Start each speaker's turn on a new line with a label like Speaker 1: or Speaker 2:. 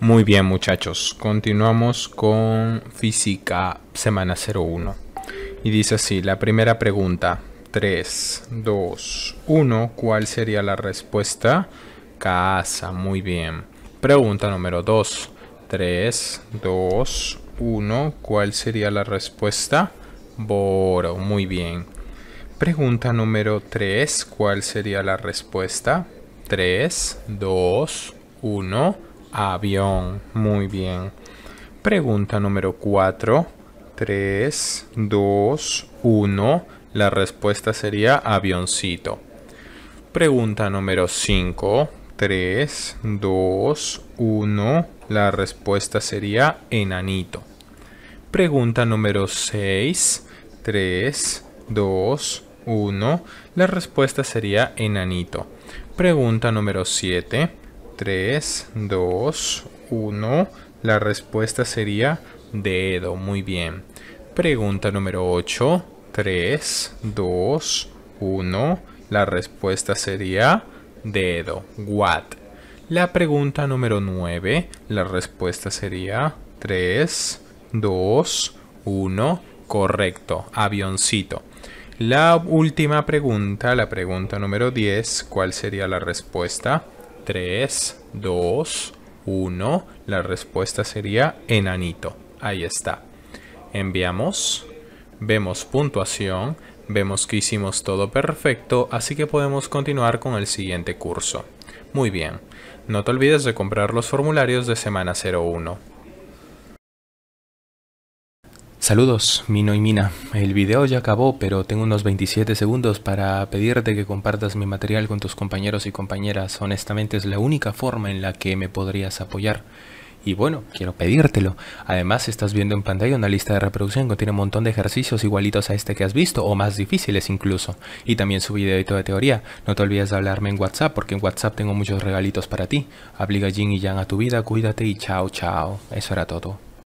Speaker 1: Muy bien muchachos, continuamos con física semana 01. Y dice así, la primera pregunta, 3, 2, 1, ¿cuál sería la respuesta? Casa, muy bien. Pregunta número 2, 3, 2, 1, ¿cuál sería la respuesta? Boro, muy bien. Pregunta número 3, ¿cuál sería la respuesta? 3, 2, 1 avión. Muy bien. Pregunta número 4. 3, 2, 1. La respuesta sería avioncito. Pregunta número 5. 3, 2, 1. La respuesta sería enanito. Pregunta número 6. 3, 2, 1. La respuesta sería enanito. Pregunta número 7. 3, 2, 1. La respuesta sería dedo. Muy bien. Pregunta número 8. 3, 2, 1. La respuesta sería dedo. What? La pregunta número 9. La respuesta sería 3, 2, 1. Correcto. Avioncito. La última pregunta, la pregunta número 10. ¿Cuál sería la respuesta? 3, 2, 1. La respuesta sería enanito. Ahí está. Enviamos. Vemos puntuación. Vemos que hicimos todo perfecto, así que podemos continuar con el siguiente curso. Muy bien. No te olvides de comprar los formularios de semana 01.
Speaker 2: Saludos, Mino y Mina. El video ya acabó, pero tengo unos 27 segundos para pedirte que compartas mi material con tus compañeros y compañeras. Honestamente es la única forma en la que me podrías apoyar. Y bueno, quiero pedírtelo. Además, estás viendo en pantalla una lista de reproducción que tiene un montón de ejercicios igualitos a este que has visto, o más difíciles incluso. Y también su videito de teoría. No te olvides de hablarme en WhatsApp, porque en WhatsApp tengo muchos regalitos para ti. Aplica Jin y Yang a tu vida, cuídate y chao, chao. Eso era todo.